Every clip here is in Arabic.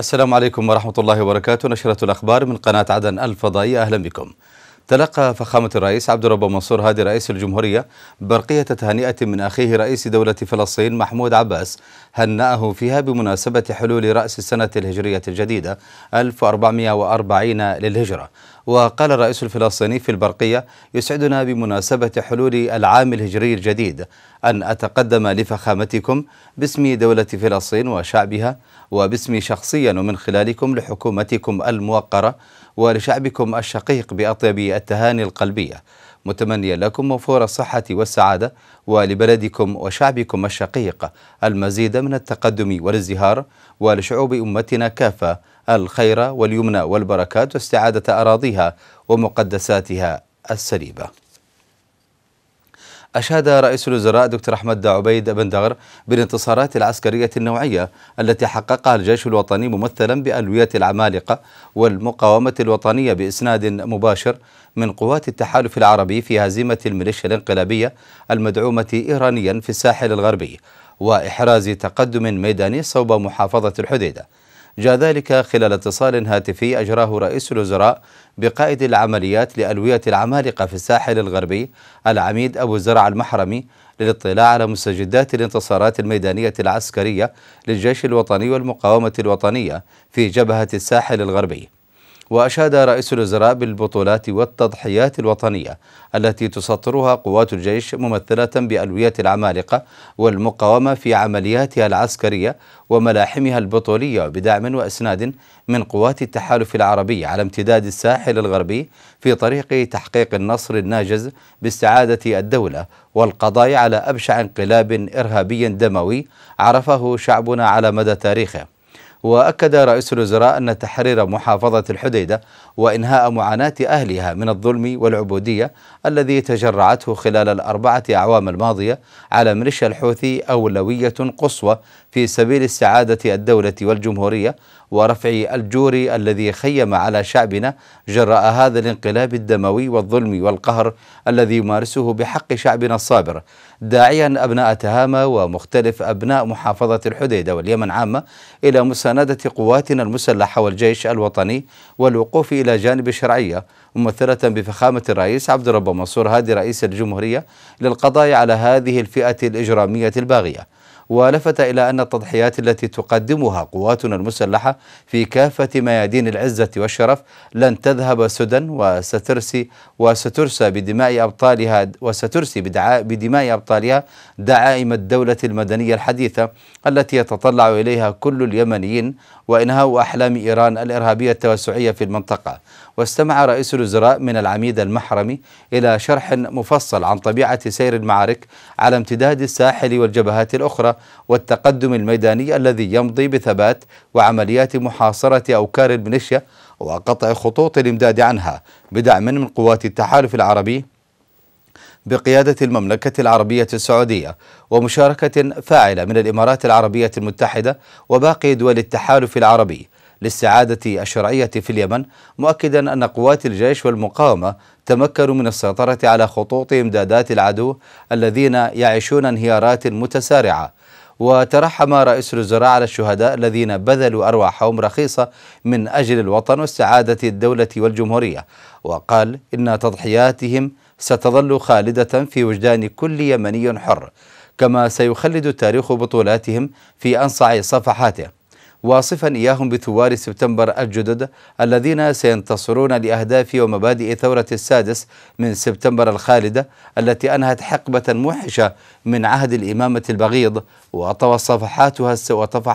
السلام عليكم ورحمة الله وبركاته نشرة الأخبار من قناة عدن الفضائية أهلا بكم تلقى فخامة الرئيس عبد الرب منصور هادي رئيس الجمهورية برقية تهنئة من أخيه رئيس دولة فلسطين محمود عباس هنأه فيها بمناسبة حلول رأس السنة الهجرية الجديدة 1440 للهجرة وقال الرئيس الفلسطيني في البرقية يسعدنا بمناسبة حلول العام الهجري الجديد أن أتقدم لفخامتكم باسم دولة فلسطين وشعبها وباسمي شخصيا ومن خلالكم لحكومتكم الموقرة ولشعبكم الشقيق بأطيب التهاني القلبية متمنيا لكم وفور الصحة والسعادة ولبلدكم وشعبكم الشقيق المزيد من التقدم والازدهار ولشعوب أمتنا كافة الخير واليمنى والبركات واستعادة أراضيها ومقدساتها السليبة أشاد رئيس الوزراء دكتور أحمد عبيد بن دغر بالانتصارات العسكرية النوعية التي حققها الجيش الوطني ممثلا بألوية العمالقة والمقاومة الوطنية بإسناد مباشر من قوات التحالف العربي في هزيمة الميليشيا الانقلابية المدعومة إيرانيا في الساحل الغربي وإحراز تقدم ميداني صوب محافظة الحديدة جاء ذلك خلال اتصال هاتفي أجراه رئيس الوزراء بقائد العمليات لألوية العمالقة في الساحل الغربي العميد أبو زرع المحرمي للاطلاع على مستجدات الانتصارات الميدانية العسكرية للجيش الوطني والمقاومة الوطنية في جبهة الساحل الغربي وأشاد رئيس الوزراء بالبطولات والتضحيات الوطنية التي تسطرها قوات الجيش ممثلة بألوية العمالقة والمقاومة في عملياتها العسكرية وملاحمها البطولية بدعم وإسناد من قوات التحالف العربي على امتداد الساحل الغربي في طريق تحقيق النصر الناجز باستعادة الدولة والقضاء على أبشع انقلاب إرهابي دموي عرفه شعبنا على مدى تاريخه وأكد رئيس الوزراء أن تحرير محافظة الحديدة وإنهاء معاناة أهلها من الظلم والعبودية الذي تجرعته خلال الأربعة أعوام الماضية على ميليشيا الحوثي أولوية قصوى في سبيل استعادة الدولة والجمهورية ورفع الجور الذي خيم على شعبنا جراء هذا الانقلاب الدموي والظلم والقهر الذي يمارسه بحق شعبنا الصابر داعيا أبناء تهامة ومختلف أبناء محافظة الحديدة واليمن عامة إلى مساندة قواتنا المسلحة والجيش الوطني والوقوف إلى إلى جانب الشرعية ممثلة بفخامة الرئيس عبد الرب منصور هادي رئيس الجمهورية للقضاء على هذه الفئة الإجرامية الباغية ولفت إلى أن التضحيات التي تقدمها قواتنا المسلحة في كافة ميادين العزة والشرف لن تذهب سدى وسترسي وسترسى بدماء أبطالها وسترسي بدماء أبطالها دعائم الدولة المدنية الحديثة التي يتطلع إليها كل اليمنيين وإنهاء أحلام إيران الإرهابية التوسعية في المنطقة واستمع رئيس الوزراء من العميد المحرمي إلى شرح مفصل عن طبيعة سير المعارك على امتداد الساحل والجبهات الأخرى والتقدم الميداني الذي يمضي بثبات وعمليات محاصرة أوكار الميليشيا وقطع خطوط الإمداد عنها بدعم من قوات التحالف العربي بقيادة المملكة العربية السعودية ومشاركة فاعلة من الإمارات العربية المتحدة وباقي دول التحالف العربي للسعادة الشرعية في اليمن مؤكدا أن قوات الجيش والمقاومة تمكنوا من السيطرة على خطوط إمدادات العدو الذين يعيشون انهيارات متسارعة وترحم رئيس الوزراء على الشهداء الذين بذلوا أرواحهم رخيصة من أجل الوطن واستعادة الدولة والجمهورية وقال إن تضحياتهم ستظل خالدة في وجدان كل يمني حر كما سيخلد التاريخ بطولاتهم في أنصع صفحاته واصفا إياهم بثوار سبتمبر الجدد الذين سينتصرون لأهداف ومبادئ ثورة السادس من سبتمبر الخالدة التي أنهت حقبة موحشة من عهد الإمامة البغيض وطوت صفحاتها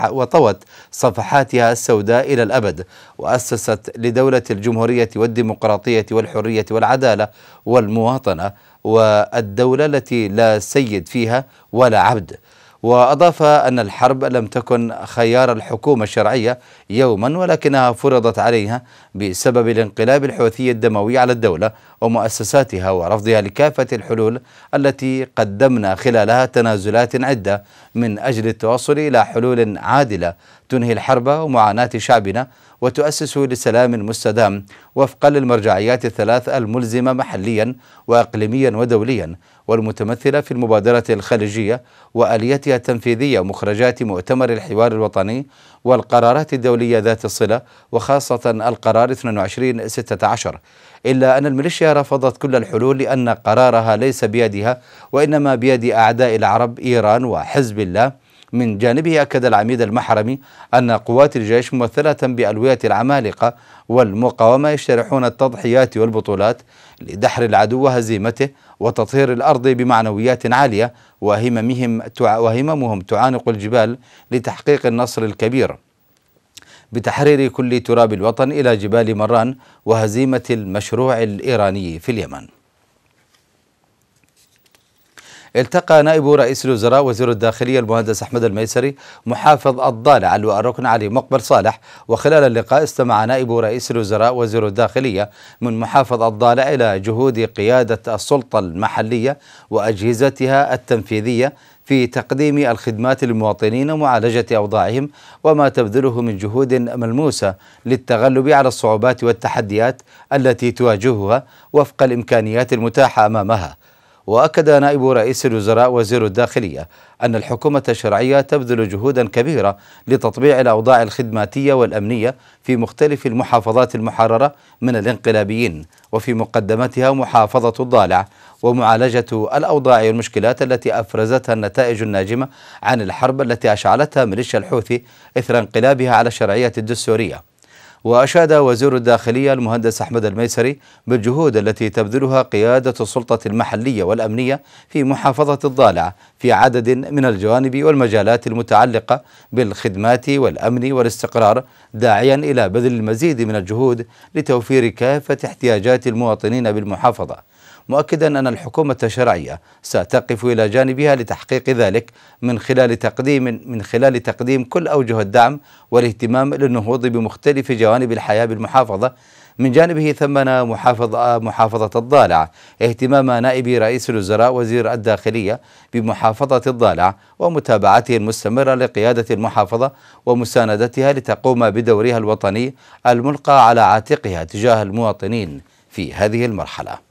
وطوت صفحاتها السوداء إلى الأبد وأسست لدولة الجمهورية والديمقراطية والحرية والعدالة والمواطنة والدولة التي لا سيد فيها ولا عبد وأضاف أن الحرب لم تكن خيار الحكومة الشرعية يوما ولكنها فرضت عليها بسبب الانقلاب الحوثي الدموي على الدولة ومؤسساتها ورفضها لكافة الحلول التي قدمنا خلالها تنازلات عدة من أجل التوصل إلى حلول عادلة تنهي الحرب ومعاناة شعبنا وتؤسس لسلام مستدام وفقا للمرجعيات الثلاث الملزمة محليا وإقليميا ودوليا والمتمثلة في المبادرة الخليجية وآليتها التنفيذية ومخرجات مؤتمر الحوار الوطني والقرارات الدولية ذات الصلة وخاصة القرار 2216 إلا أن الميليشيا رفضت كل الحلول لأن قرارها ليس بيدها وإنما بيد أعداء العرب إيران وحزب الله من جانبه أكد العميد المحرمي أن قوات الجيش ممثلة بألوية العمالقة والمقاومة يشترحون التضحيات والبطولات لدحر العدو وهزيمته وتطهير الأرض بمعنويات عالية وهممهم وهممهم تعانق الجبال لتحقيق النصر الكبير بتحرير كل تراب الوطن إلى جبال مران وهزيمة المشروع الإيراني في اليمن التقى نائب رئيس الوزراء وزير الداخلية المهندس أحمد الميسري محافظ الضالع الركن علي مقبل صالح وخلال اللقاء استمع نائب رئيس الوزراء وزير الداخلية من محافظ الضالع إلى جهود قيادة السلطة المحلية وأجهزتها التنفيذية في تقديم الخدمات للمواطنين ومعالجة أوضاعهم وما تبذله من جهود ملموسة للتغلب على الصعوبات والتحديات التي تواجهها وفق الإمكانيات المتاحة أمامها واكد نائب رئيس الوزراء وزير الداخليه ان الحكومه الشرعيه تبذل جهودا كبيره لتطبيع الاوضاع الخدماتيه والامنيه في مختلف المحافظات المحرره من الانقلابيين وفي مقدمتها محافظه الضالع ومعالجه الاوضاع والمشكلات التي افرزتها النتائج الناجمه عن الحرب التي اشعلتها ميليشيا الحوثي اثر انقلابها على الشرعيه الدستوريه وأشاد وزير الداخلية المهندس أحمد الميسري بالجهود التي تبذلها قيادة السلطة المحلية والأمنية في محافظة الضالع في عدد من الجوانب والمجالات المتعلقة بالخدمات والأمن والاستقرار داعيا إلى بذل المزيد من الجهود لتوفير كافة احتياجات المواطنين بالمحافظة مؤكدا أن الحكومة الشرعية ستقف إلى جانبها لتحقيق ذلك من خلال تقديم من خلال تقديم كل أوجه الدعم والاهتمام للنهوض بمختلف جوانب الحياة بالمحافظة من جانبه ثمن محافظة محافظة الضالع اهتمام نائب رئيس الوزراء وزير الداخلية بمحافظة الضالع ومتابعته المستمرة لقيادة المحافظة ومساندتها لتقوم بدورها الوطني الملقى على عاتقها تجاه المواطنين في هذه المرحله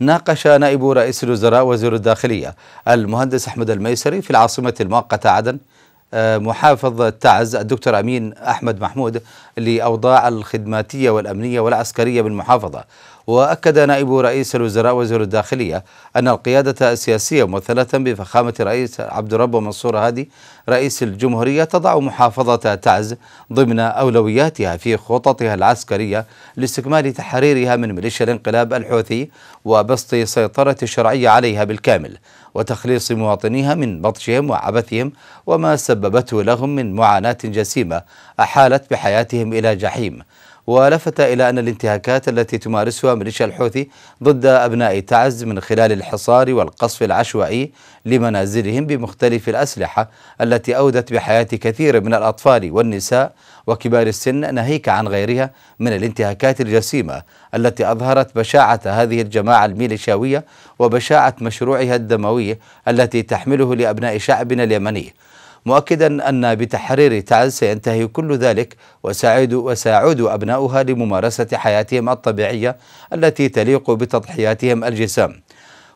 ناقش نائب رئيس الوزراء وزير الداخلية المهندس أحمد الميسري في العاصمة المؤقتة عدن آه، محافظ تعز الدكتور أمين أحمد محمود لأوضاع الخدماتية والأمنية والعسكرية بالمحافظة وأكد نائب رئيس الوزراء وزير الداخلية أن القيادة السياسية ممثلة بفخامة رئيس عبد الرب منصور هادي رئيس الجمهورية تضع محافظة تعز ضمن أولوياتها في خططها العسكرية لاستكمال تحريرها من ميليشيا الانقلاب الحوثي وبسط سيطرة الشرعية عليها بالكامل وتخليص مواطنيها من بطشهم وعبثهم وما سببته لهم من معاناة جسيمة أحالت بحياتهم إلى جحيم ولفت إلى أن الانتهاكات التي تمارسها ميليشيا الحوثي ضد أبناء تعز من خلال الحصار والقصف العشوائي لمنازلهم بمختلف الأسلحة التي أودت بحياة كثير من الأطفال والنساء وكبار السن ناهيك عن غيرها من الانتهاكات الجسيمة التي أظهرت بشاعة هذه الجماعة الميليشياوية وبشاعة مشروعها الدموي التي تحمله لأبناء شعبنا اليمني مؤكدا أن بتحرير تعز سينتهي كل ذلك وسعيد وساعود أبناؤها لممارسة حياتهم الطبيعية التي تليق بتضحياتهم الجسام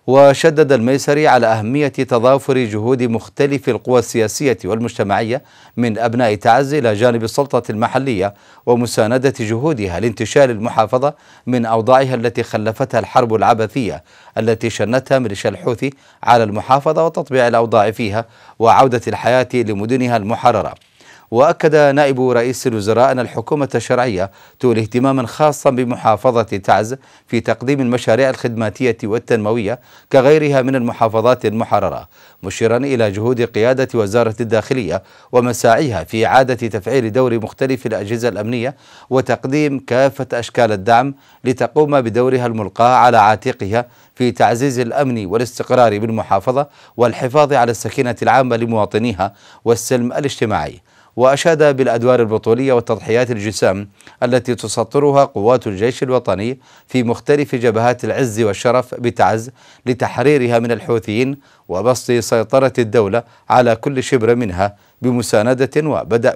وشدد الميسري على أهمية تضافر جهود مختلف القوى السياسية والمجتمعية من أبناء تعز إلى جانب السلطة المحلية ومساندة جهودها لانتشال المحافظة من أوضاعها التي خلفتها الحرب العبثية التي شنتها ميليشيا الحوثي على المحافظة وتطبيع الأوضاع فيها وعودة الحياة لمدنها المحررة واكد نائب رئيس الوزراء ان الحكومه الشرعيه تولي اهتماما خاصا بمحافظه تعز في تقديم المشاريع الخدماتيه والتنمويه كغيرها من المحافظات المحرره مشيرا الى جهود قياده وزاره الداخليه ومساعيها في اعاده تفعيل دور مختلف الاجهزه الامنيه وتقديم كافه اشكال الدعم لتقوم بدورها الملقاه على عاتقها في تعزيز الامن والاستقرار بالمحافظه والحفاظ على السكينه العامه لمواطنيها والسلم الاجتماعي وأشاد بالأدوار البطولية والتضحيات الجسام التي تسطرها قوات الجيش الوطني في مختلف جبهات العز والشرف بتعز لتحريرها من الحوثيين وبسط سيطرة الدولة على كل شبر منها بمساندة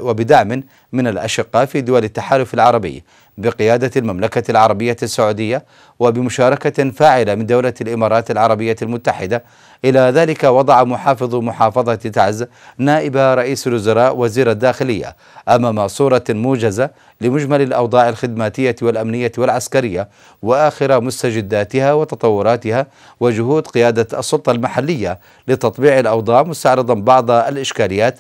وبدعم من الأشقاء في دول التحالف العربي بقيادة المملكة العربية السعودية وبمشاركة فاعلة من دولة الإمارات العربية المتحدة إلى ذلك وضع محافظ محافظة تعز نائب رئيس الوزراء وزير الداخلية أمام صورة موجزة لمجمل الأوضاع الخدماتية والأمنية والعسكرية وآخر مستجداتها وتطوراتها وجهود قيادة السلطة المحلية لتطبيع الأوضاع مستعرضا بعض الإشكاليات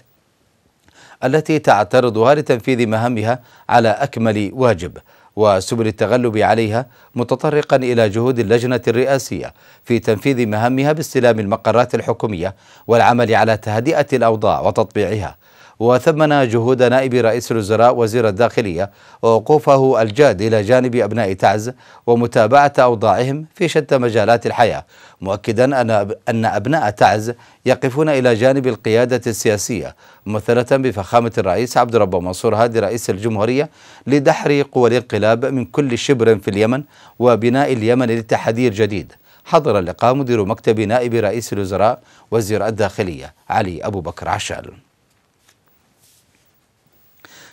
التي تعترضها لتنفيذ مهامها على أكمل واجب وسبل التغلب عليها متطرقا الى جهود اللجنه الرئاسيه في تنفيذ مهامها باستلام المقرات الحكوميه والعمل على تهدئه الاوضاع وتطبيعها وثمن جهود نائب رئيس الوزراء وزير الداخلية ووقوفه الجاد إلى جانب أبناء تعز ومتابعة أوضاعهم في شتى مجالات الحياة مؤكدا أن أبناء تعز يقفون إلى جانب القيادة السياسية ممثلة بفخامة الرئيس عبد الرب منصور هادي رئيس الجمهورية لدحر قوى الانقلاب من كل شبر في اليمن وبناء اليمن الاتحادي الجديد حضر اللقاء مدير مكتب نائب رئيس الوزراء وزير الداخلية علي أبو بكر عشال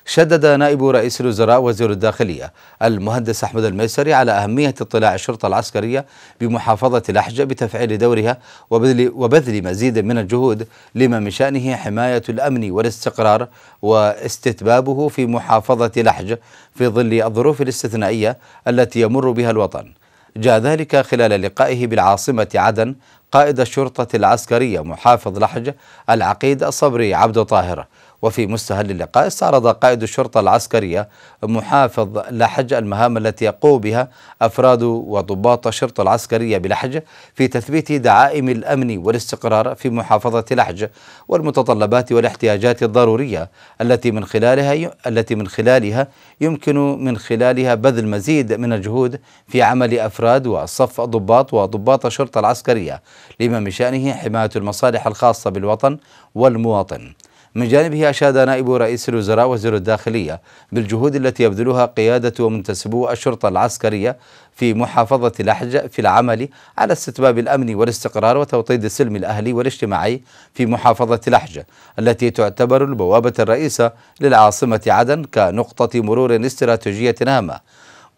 شدد نائب رئيس الوزراء وزير الداخلية المهندس أحمد الميسري على أهمية اطلاع الشرطة العسكرية بمحافظة الأحجة بتفعيل دورها وبذل, وبذل مزيد من الجهود لما من شأنه حماية الأمن والاستقرار واستتبابه في محافظة الأحجة في ظل الظروف الاستثنائية التي يمر بها الوطن جاء ذلك خلال لقائه بالعاصمة عدن قائد الشرطة العسكرية محافظ لحج العقيد صبري عبد طاهر وفي مستهل اللقاء استعرض قائد الشرطة العسكرية محافظ لحج المهام التي يقوم بها أفراد وضباط الشرطة العسكرية بلحج في تثبيت دعائم الأمن والاستقرار في محافظة لحج والمتطلبات والاحتياجات الضرورية التي من خلالها التي من خلالها يمكن من خلالها بذل مزيد من الجهود في عمل أفراد وصف ضباط وضباط الشرطة العسكرية لما من شأنه حماية المصالح الخاصة بالوطن والمواطن من جانبه أشاد نائب رئيس الوزراء وزير الداخلية بالجهود التي يبذلها قيادة ومنتسبو الشرطة العسكرية في محافظة لحج في العمل على استتباب الأمن والاستقرار وتوطيد السلم الأهلي والاجتماعي في محافظة لحج التي تعتبر البوابة الرئيسة للعاصمة عدن كنقطة مرور استراتيجية هامة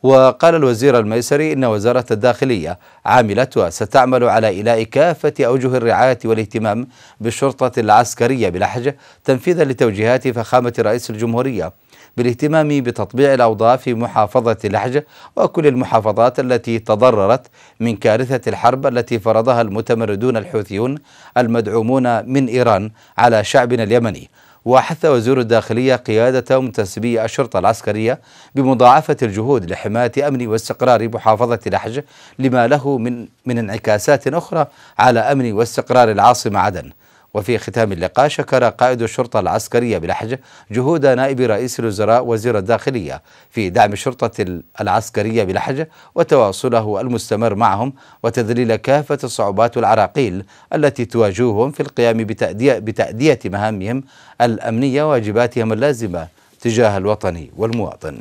وقال الوزير الميسري إن وزارة الداخلية عملت وستعمل على إيلاء كافة أوجه الرعاية والاهتمام بالشرطة العسكرية بلحج تنفيذا لتوجيهات فخامة رئيس الجمهورية بالاهتمام بتطبيع الأوضاع في محافظة لحج وكل المحافظات التي تضررت من كارثة الحرب التي فرضها المتمردون الحوثيون المدعومون من إيران على شعبنا اليمني وحث وزير الداخلية قيادة منتسبي الشرطة العسكرية بمضاعفة الجهود لحماية أمن واستقرار محافظة لحج لما له من من انعكاسات أخرى على أمن واستقرار العاصمة عدن وفي ختام اللقاء شكر قائد الشرطة العسكرية بلحج جهود نائب رئيس الوزراء وزير الداخلية في دعم الشرطة العسكرية بلحج وتواصله المستمر معهم وتذليل كافة الصعوبات والعراقيل التي تواجههم في القيام بتأدية, بتأدية مهامهم الأمنية وواجباتهم اللازمة تجاه الوطن والمواطن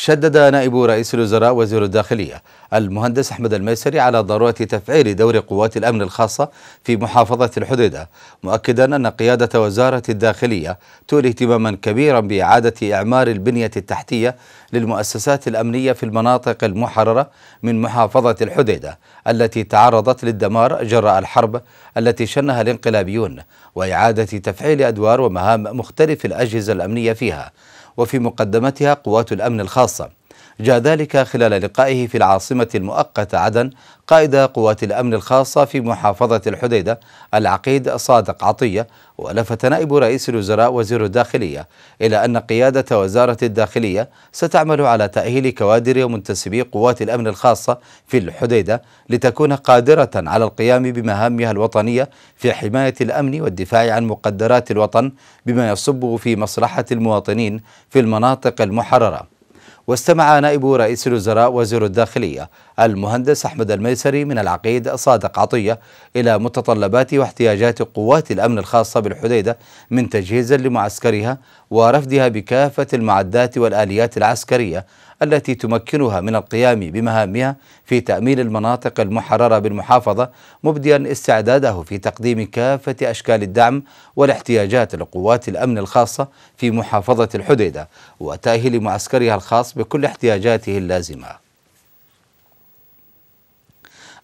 شدد نائب رئيس الوزراء وزير الداخلية المهندس أحمد الميسري على ضرورة تفعيل دور قوات الأمن الخاصة في محافظة الحديدة مؤكدا أن قيادة وزارة الداخلية تولي اهتماما كبيرا بإعادة إعمار البنية التحتية للمؤسسات الأمنية في المناطق المحررة من محافظة الحديدة التي تعرضت للدمار جراء الحرب التي شنها الانقلابيون وإعادة تفعيل أدوار ومهام مختلف الأجهزة الأمنية فيها وفي مقدمتها قوات الأمن الخاصة جاء ذلك خلال لقائه في العاصمة المؤقتة عدن قائد قوات الأمن الخاصة في محافظة الحديدة العقيد صادق عطية ولفت نائب رئيس الوزراء وزير الداخلية إلى أن قيادة وزارة الداخلية ستعمل على تأهيل كوادر ومنتسبي قوات الأمن الخاصة في الحديدة لتكون قادرة على القيام بمهامها الوطنية في حماية الأمن والدفاع عن مقدرات الوطن بما يصب في مصلحة المواطنين في المناطق المحررة واستمع نائب رئيس الوزراء وزير الداخلية المهندس أحمد الميسري من العقيد صادق عطية إلى متطلبات واحتياجات قوات الأمن الخاصة بالحديدة من تجهيز لمعسكرها ورفدها بكافة المعدات والآليات العسكرية التي تمكنها من القيام بمهامها في تأمين المناطق المحررة بالمحافظة مبديا استعداده في تقديم كافة أشكال الدعم والاحتياجات لقوات الأمن الخاصة في محافظة الحديدة وتأهيل معسكرها الخاص بكل احتياجاته اللازمة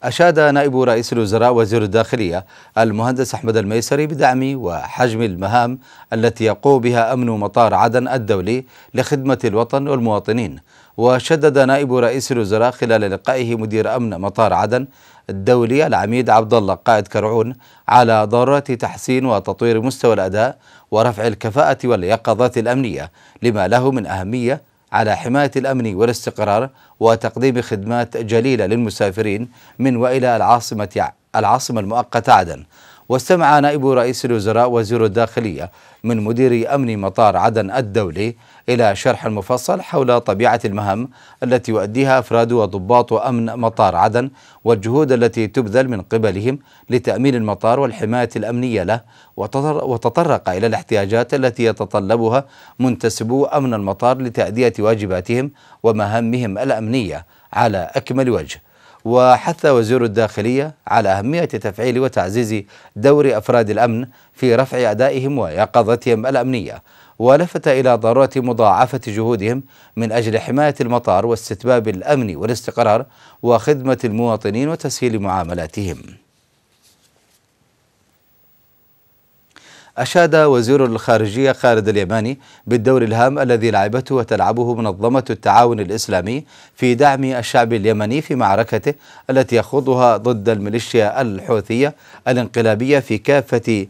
أشاد نائب رئيس الوزراء وزير الداخلية المهندس أحمد الميسري بدعم وحجم المهام التي يقوم بها أمن مطار عدن الدولي لخدمة الوطن والمواطنين وشدد نائب رئيس الوزراء خلال لقائه مدير أمن مطار عدن الدولي العميد عبد الله قائد كرعون على ضرورة تحسين وتطوير مستوى الأداء ورفع الكفاءة واليقظات الأمنية لما له من أهمية على حماية الأمن والاستقرار وتقديم خدمات جليلة للمسافرين من وإلى العاصمة العاصمة المؤقتة عدن واستمع نائب رئيس الوزراء وزير الداخلية من مدير أمن مطار عدن الدولي إلى شرح مفصل حول طبيعة المهام التي يؤديها أفراد وضباط أمن مطار عدن والجهود التي تبذل من قبلهم لتأمين المطار والحماية الأمنية له وتطرق إلى الاحتياجات التي يتطلبها منتسبو أمن المطار لتأدية واجباتهم ومهامهم الأمنية على أكمل وجه وحث وزير الداخلية على أهمية تفعيل وتعزيز دور أفراد الأمن في رفع أدائهم ويقظتهم الأمنية ولفت إلى ضرورة مضاعفة جهودهم من أجل حماية المطار واستتباب الأمن والاستقرار وخدمة المواطنين وتسهيل معاملاتهم أشاد وزير الخارجية خالد اليماني بالدور الهام الذي لعبته وتلعبه منظمة التعاون الإسلامي في دعم الشعب اليمني في معركته التي يخوضها ضد الميليشيا الحوثية الانقلابية في كافة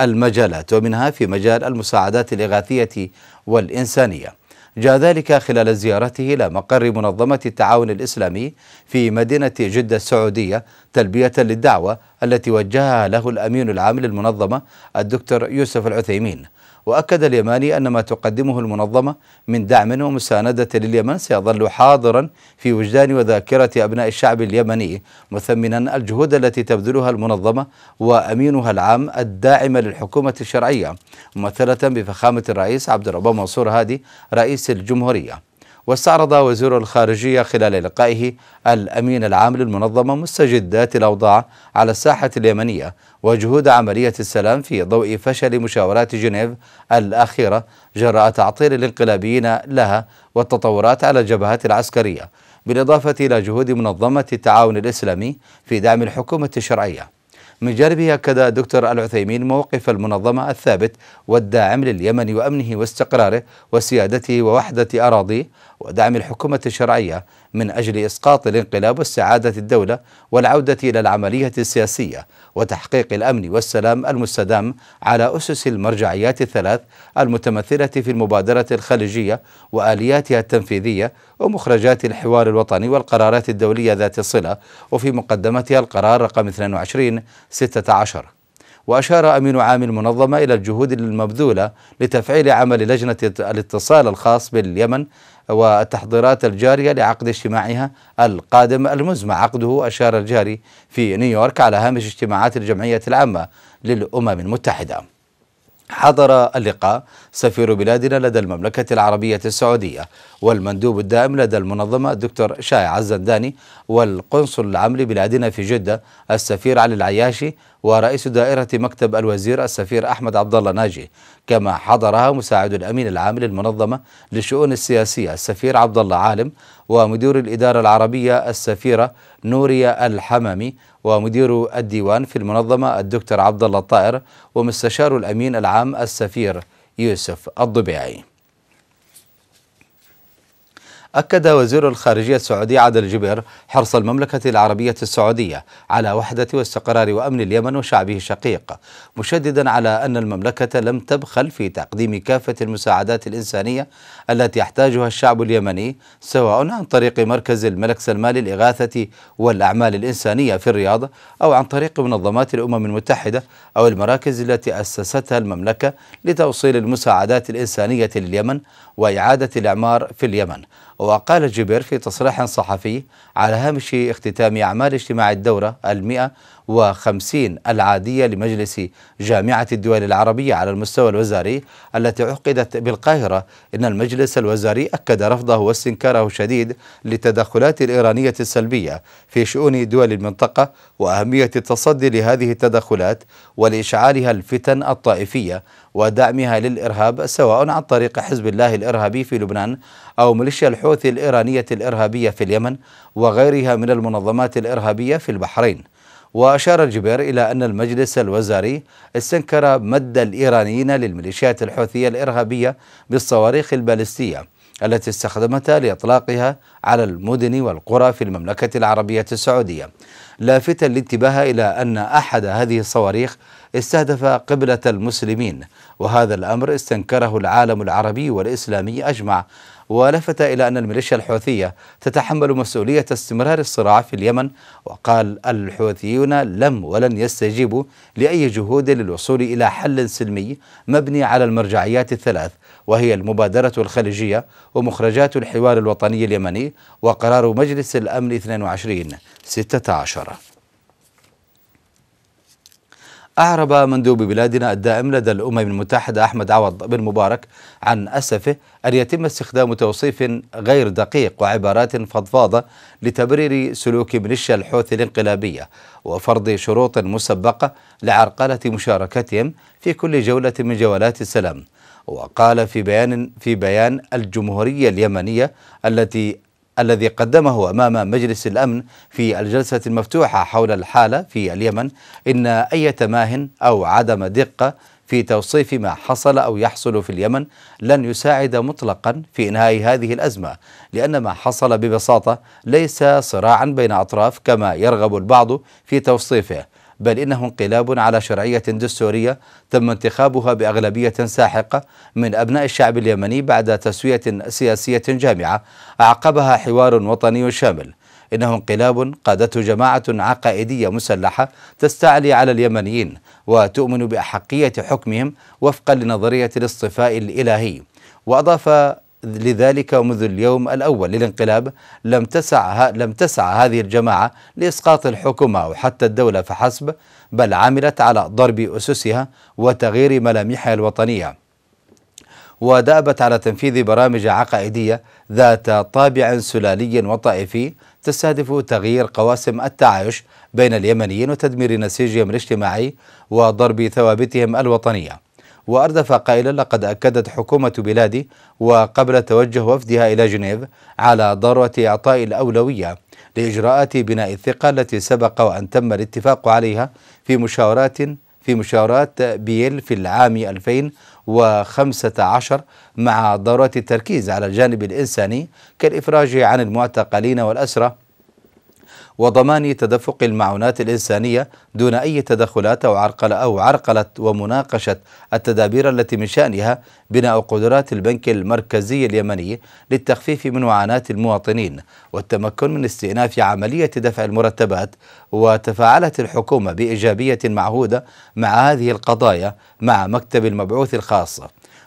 المجالات ومنها في مجال المساعدات الإغاثية والإنسانية جاء ذلك خلال زيارته إلى مقر منظمة التعاون الإسلامي في مدينة جدة السعودية تلبية للدعوة التي وجهها له الأمين العام للمنظمة الدكتور يوسف العثيمين وأكد اليماني أن ما تقدمه المنظمة من دعم ومساندة لليمن سيظل حاضرا في وجدان وذاكرة أبناء الشعب اليمني مثمنا الجهود التي تبذلها المنظمة وأمينها العام الداعمة للحكومة الشرعية ممثلة بفخامة الرئيس عبد الرباب منصور هادي رئيس الجمهورية واستعرض وزير الخارجية خلال لقائه الأمين العام للمنظمة مستجدات الأوضاع على الساحة اليمنية وجهود عملية السلام في ضوء فشل مشاورات جنيف الأخيرة جراء تعطيل الانقلابيين لها والتطورات على الجبهات العسكرية بالإضافة إلى جهود منظمة التعاون الإسلامي في دعم الحكومة الشرعية من جانبه أكد دكتور العثيمين موقف المنظمة الثابت والداعم لليمن وأمنه واستقراره وسيادته ووحدة أراضيه ودعم الحكومة الشرعية من أجل إسقاط الانقلاب واستعادة الدولة والعودة إلى العملية السياسية وتحقيق الأمن والسلام المستدام على أسس المرجعيات الثلاث المتمثلة في المبادرة الخليجية وآلياتها التنفيذية ومخرجات الحوار الوطني والقرارات الدولية ذات الصلة وفي مقدمتها القرار رقم 22 16 وأشار أمين عام المنظمة إلى الجهود المبذولة لتفعيل عمل لجنة الاتصال الخاص باليمن والتحضيرات الجارية لعقد اجتماعها القادم المزمع عقده أشار الجاري في نيويورك على هامش اجتماعات الجمعية العامة للأمم المتحدة حضر اللقاء سفير بلادنا لدى المملكة العربية السعودية والمندوب الدائم لدى المنظمة الدكتور شائع الزنداني والقنصل العام لبلادنا في جدة السفير علي العياشي ورئيس دائرة مكتب الوزير السفير أحمد عبد الله ناجي كما حضرها مساعد الأمين العام للمنظمة للشؤون السياسية السفير عبد الله عالم ومدير الإدارة العربية السفيرة نوريا الحمامي ومدير الديوان في المنظمة الدكتور عبد الله الطائر ومستشار الأمين العام السفير يوسف الضبيعي أكد وزير الخارجية السعودي عادل جبير حرص المملكة العربية السعودية على وحدة واستقرار وأمن اليمن وشعبه الشقيق مشددا على أن المملكة لم تبخل في تقديم كافة المساعدات الإنسانية التي يحتاجها الشعب اليمني سواء عن طريق مركز الملك سلمان للإغاثة والأعمال الإنسانية في الرياض أو عن طريق منظمات الأمم المتحدة أو المراكز التي أسستها المملكة لتوصيل المساعدات الإنسانية لليمن وإعادة الإعمار في اليمن وقال جبير في تصريح صحفي على هامش اختتام أعمال اجتماع الدورة المئة وخمسين العادية لمجلس جامعة الدول العربية على المستوى الوزاري التي عقدت بالقاهرة إن المجلس الوزاري أكد رفضه واستنكاره الشديد للتدخلات الإيرانية السلبية في شؤون دول المنطقة وأهمية التصدي لهذه التدخلات ولإشعالها الفتن الطائفية ودعمها للإرهاب سواء عن طريق حزب الله الإرهابي في لبنان أو ميليشيا الحوثي الإيرانية الإرهابية في اليمن وغيرها من المنظمات الإرهابية في البحرين وأشار الجبير إلى أن المجلس الوزاري استنكر مد الإيرانيين للميليشيات الحوثية الإرهابية بالصواريخ البالستية التي استخدمتها لإطلاقها على المدن والقرى في المملكة العربية السعودية لافتا الانتباه إلى أن أحد هذه الصواريخ استهدف قبلة المسلمين وهذا الأمر استنكره العالم العربي والإسلامي أجمع ولفت إلى أن الميليشيا الحوثية تتحمل مسؤولية استمرار الصراع في اليمن وقال الحوثيون لم ولن يستجيبوا لأي جهود للوصول إلى حل سلمي مبني على المرجعيات الثلاث وهي المبادرة الخليجية ومخرجات الحوار الوطني اليمني وقرار مجلس الأمن 22 16 أعرب مندوب بلادنا الدائم لدى الأمم المتحدة أحمد عوض بن مبارك عن أسفه أن يتم استخدام توصيف غير دقيق وعبارات فضفاضة لتبرير سلوك ميليشيا الحوثي الانقلابية وفرض شروط مسبقة لعرقلة مشاركتهم في كل جولة من جولات السلام وقال في بيان في بيان الجمهورية اليمنية التي الذي قدمه امام مجلس الامن في الجلسه المفتوحه حول الحاله في اليمن ان اي تماهن او عدم دقه في توصيف ما حصل او يحصل في اليمن لن يساعد مطلقا في انهاء هذه الازمه لان ما حصل ببساطه ليس صراعا بين اطراف كما يرغب البعض في توصيفه بل إنه انقلاب على شرعية دستورية تم انتخابها بأغلبية ساحقة من أبناء الشعب اليمني بعد تسوية سياسية جامعة أعقبها حوار وطني شامل إنه انقلاب قادته جماعة عقائدية مسلحة تستعلي على اليمنيين وتؤمن بأحقية حكمهم وفقا لنظرية الاصطفاء الإلهي وأضاف لذلك ومنذ اليوم الأول للانقلاب لم تسع لم تسع هذه الجماعة لإسقاط الحكومة أو حتى الدولة فحسب بل عملت على ضرب أسسها وتغيير ملامحها الوطنية ودابت على تنفيذ برامج عقائدية ذات طابع سلالي وطائفي تستهدف تغيير قواسم التعايش بين اليمنيين وتدمير نسيجهم الاجتماعي وضرب ثوابتهم الوطنيه وأردف قائلا لقد أكدت حكومة بلادي وقبل توجه وفدها إلى جنيف على ضرورة إعطاء الأولوية لإجراءات بناء الثقة التي سبق وأن تم الاتفاق عليها في مشاورات في مشاورات بيل في العام 2015 مع ضرورة التركيز على الجانب الإنساني كالإفراج عن المعتقلين والأسرة وضمان تدفق المعونات الإنسانية دون أي تدخلات أو عرقلة أو عرقلة ومناقشة التدابير التي من شأنها بناء قدرات البنك المركزي اليمني للتخفيف من معاناة المواطنين والتمكن من استئناف عملية دفع المرتبات وتفاعلت الحكومة بإيجابية معهودة مع هذه القضايا مع مكتب المبعوث الخاص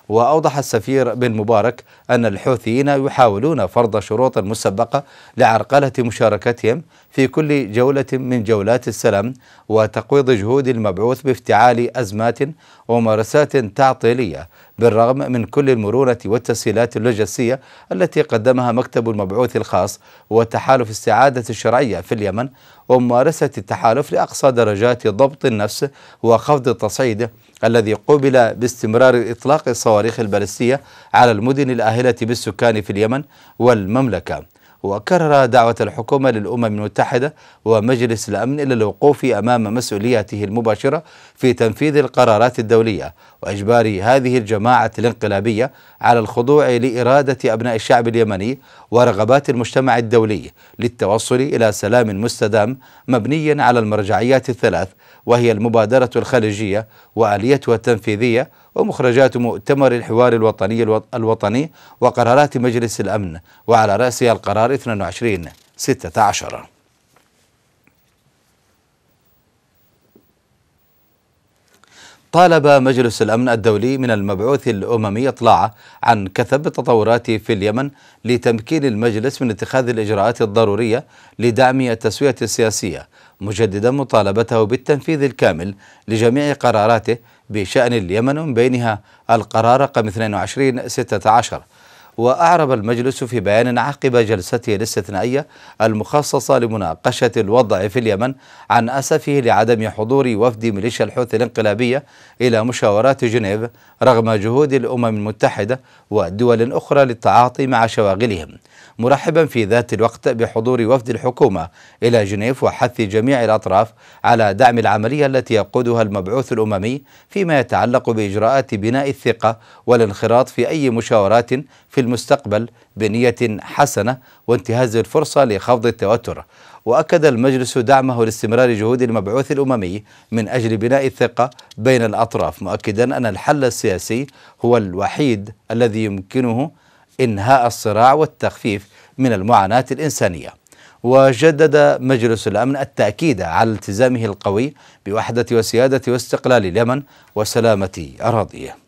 وأوضح السفير بن مبارك أن الحوثيين يحاولون فرض شروط مسبقة لعرقلة مشاركتهم في كل جولة من جولات السلام وتقويض جهود المبعوث بافتعال أزمات وممارسات تعطيلية بالرغم من كل المرونة والتسهيلات اللوجستية التي قدمها مكتب المبعوث الخاص وتحالف استعادة الشرعية في اليمن وممارسة التحالف لأقصى درجات ضبط النفس وخفض التصعيد الذي قبل باستمرار إطلاق الصواريخ البالستية على المدن الآهلة بالسكان في اليمن والمملكة وكرر دعوة الحكومة للأمم المتحدة ومجلس الأمن إلى الوقوف أمام مسؤولياته المباشرة في تنفيذ القرارات الدولية وإجبار هذه الجماعة الانقلابية على الخضوع لإرادة أبناء الشعب اليمني ورغبات المجتمع الدولي للتوصل إلى سلام مستدام مبني على المرجعيات الثلاث وهي المبادرة الخليجية وآليتها التنفيذية ومخرجات مؤتمر الحوار الوطني الوطني وقرارات مجلس الأمن وعلى رأسها القرار 22 16 طالب مجلس الأمن الدولي من المبعوث الأممي إطلاعه عن كثب التطورات في اليمن لتمكين المجلس من اتخاذ الإجراءات الضرورية لدعم التسوية السياسية مجددا مطالبته بالتنفيذ الكامل لجميع قراراته بشأن اليمن من بينها القرار رقم 22 16 وأعرب المجلس في بيان عقب جلسته الاستثنائية المخصصة لمناقشة الوضع في اليمن عن أسفه لعدم حضور وفد ميليشيا الحوثي الانقلابية إلى مشاورات جنيف رغم جهود الأمم المتحدة ودول أخرى للتعاطي مع شواغلهم مرحبا في ذات الوقت بحضور وفد الحكومة إلى جنيف وحث جميع الأطراف على دعم العملية التي يقودها المبعوث الأممي فيما يتعلق بإجراءات بناء الثقة والانخراط في أي مشاورات في المستقبل بنية حسنة وانتهاز الفرصة لخفض التوتر وأكد المجلس دعمه لاستمرار جهود المبعوث الأممي من أجل بناء الثقة بين الأطراف مؤكدا أن الحل السياسي هو الوحيد الذي يمكنه إنهاء الصراع والتخفيف من المعاناة الإنسانية وجدد مجلس الأمن التأكيد على التزامه القوي بوحدة وسيادة واستقلال اليمن وسلامة أراضيه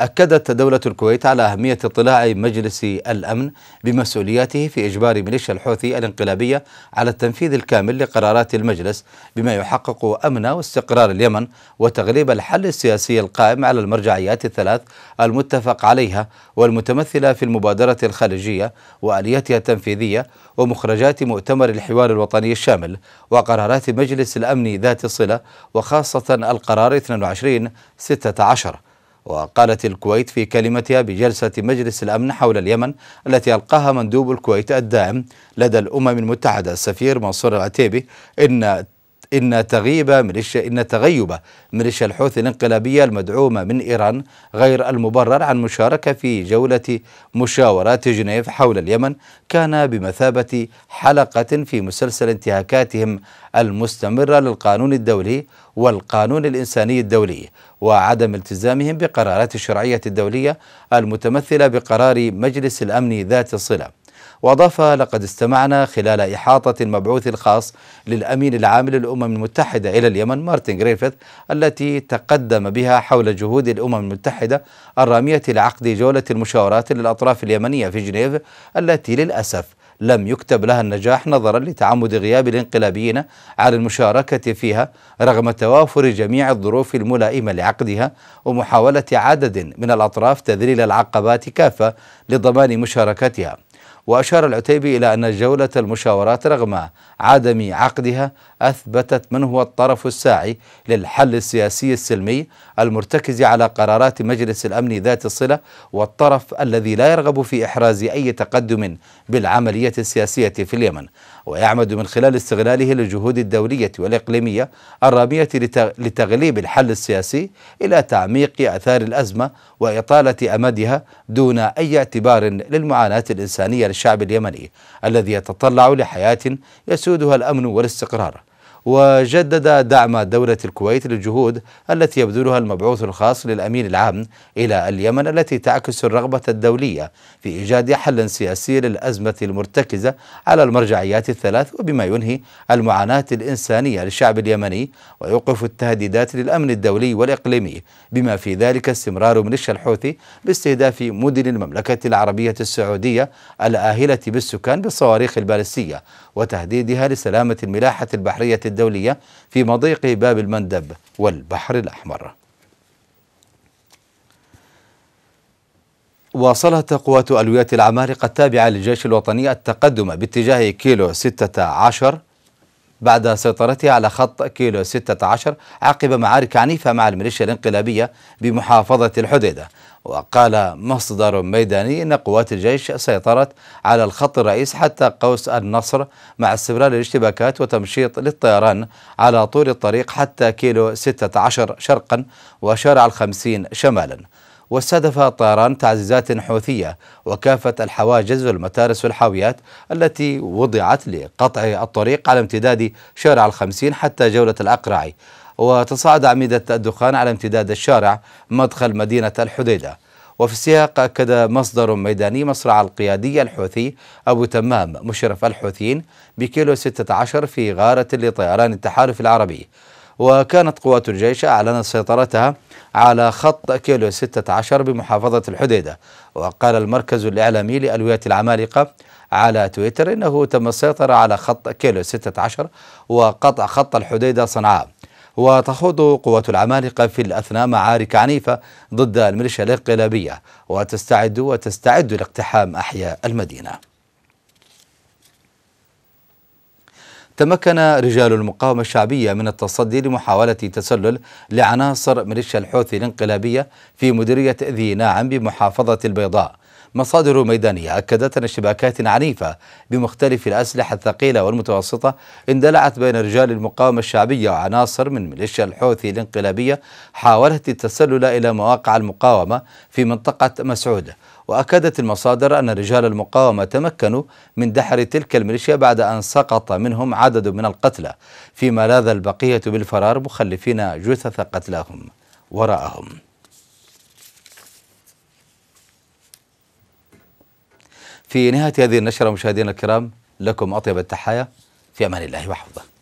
أكدت دولة الكويت على أهمية اطلاع مجلس الأمن بمسؤولياته في إجبار ميليشيا الحوثي الانقلابية على التنفيذ الكامل لقرارات المجلس بما يحقق أمن واستقرار اليمن وتغليب الحل السياسي القائم على المرجعيات الثلاث المتفق عليها والمتمثلة في المبادرة الخارجية وآلياتها التنفيذية ومخرجات مؤتمر الحوار الوطني الشامل وقرارات مجلس الأمن ذات الصلة وخاصة القرار 22 16 وقالت الكويت في كلمتها بجلسة مجلس الأمن حول اليمن التي ألقاها مندوب الكويت الدائم لدى الأمم المتحدة السفير منصور العتيبي إن إن تغيب ميليشيا إن تغيب ميليشيا الحوثي الانقلابية المدعومة من إيران غير المبرر عن مشاركة في جولة مشاورات جنيف حول اليمن كان بمثابة حلقة في مسلسل انتهاكاتهم المستمرة للقانون الدولي والقانون الإنساني الدولي وعدم التزامهم بقرارات الشرعية الدولية المتمثلة بقرار مجلس الأمن ذات الصلة واضاف لقد استمعنا خلال احاطه المبعوث الخاص للامين العام للامم المتحده الى اليمن مارتن غريفيث التي تقدم بها حول جهود الامم المتحده الراميه لعقد جوله المشاورات للاطراف اليمنيه في جنيف التي للاسف لم يكتب لها النجاح نظرا لتعمد غياب الانقلابيين على المشاركة فيها رغم توافر جميع الظروف الملائمة لعقدها ومحاولة عدد من الأطراف تذليل العقبات كافة لضمان مشاركتها وأشار العتيبي إلى أن جولة المشاورات رغم عدم عقدها أثبتت من هو الطرف الساعي للحل السياسي السلمي المرتكز على قرارات مجلس الأمن ذات الصلة والطرف الذي لا يرغب في إحراز أي تقدم بالعملية السياسية في اليمن ويعمد من خلال استغلاله للجهود الدولية والإقليمية الرامية لتغليب الحل السياسي إلى تعميق أثار الأزمة وإطالة أمدها دون أي اعتبار للمعاناة الإنسانية للشعب اليمني الذي يتطلع لحياة يسودها الأمن والاستقرار وجدد دعم دولة الكويت للجهود التي يبذلها المبعوث الخاص للأمين العام إلى اليمن التي تعكس الرغبة الدولية في إيجاد حل سياسي للأزمة المرتكزة على المرجعيات الثلاث وبما ينهي المعاناة الإنسانية للشعب اليمني ويوقف التهديدات للأمن الدولي والإقليمي بما في ذلك استمرار ميليشيا الحوثي باستهداف مدن المملكة العربية السعودية الآهلة بالسكان بالصواريخ البالستية وتهديدها لسلامة الملاحة البحرية الدولية في مضيق باب المندب والبحر الأحمر واصلت قوات ألويات العمالقة التابعة للجيش الوطني التقدم باتجاه كيلو 16 بعد سيطرتها على خط كيلو 16 عقب معارك عنيفة مع الميليشيا الانقلابية بمحافظة الحديدة وقال مصدر ميداني أن قوات الجيش سيطرت على الخط الرئيس حتى قوس النصر مع استمرار الاشتباكات وتمشيط للطيران على طول الطريق حتى كيلو 16 شرقا وشارع الخمسين شمالا واستهدف الطيران تعزيزات حوثية وكافة الحواجز والمتارس والحاويات التي وضعت لقطع الطريق على امتداد شارع الخمسين حتى جولة الأقرعي وتصاعد أعمدة الدخان على امتداد الشارع مدخل مدينة الحديدة وفي السياق أكد مصدر ميداني مصرع القيادي الحوثي أبو تمام مشرف الحوثيين بكيلو 16 في غارة لطيران التحالف العربي وكانت قوات الجيش أعلنت سيطرتها على خط كيلو 16 بمحافظة الحديدة وقال المركز الإعلامي لألوية العمالقة على تويتر إنه تم السيطرة على خط كيلو 16 وقطع خط الحديدة صنعاء وتخوض قوة العمالقة في الأثناء معارك عنيفة ضد الميليشيا الانقلابية وتستعد وتستعد لاقتحام أحياء المدينة تمكن رجال المقاومة الشعبية من التصدي لمحاولة تسلل لعناصر ميليشيا الحوثي الانقلابية في مديرية ذي ناعم بمحافظة البيضاء مصادر ميدانية أكدت أن اشتباكات عنيفة بمختلف الأسلحة الثقيلة والمتوسطة اندلعت بين رجال المقاومة الشعبية وعناصر من ميليشيا الحوثي الانقلابية حاولت التسلل إلى مواقع المقاومة في منطقة مسعودة وأكدت المصادر أن رجال المقاومة تمكنوا من دحر تلك الميليشيا بعد أن سقط منهم عدد من القتلى فيما لاذ البقية بالفرار مخلفين جثث قتلاهم وراءهم في نهاية هذه النشرة مشاهدينا الكرام لكم أطيب التحايا في أمان الله وحفظه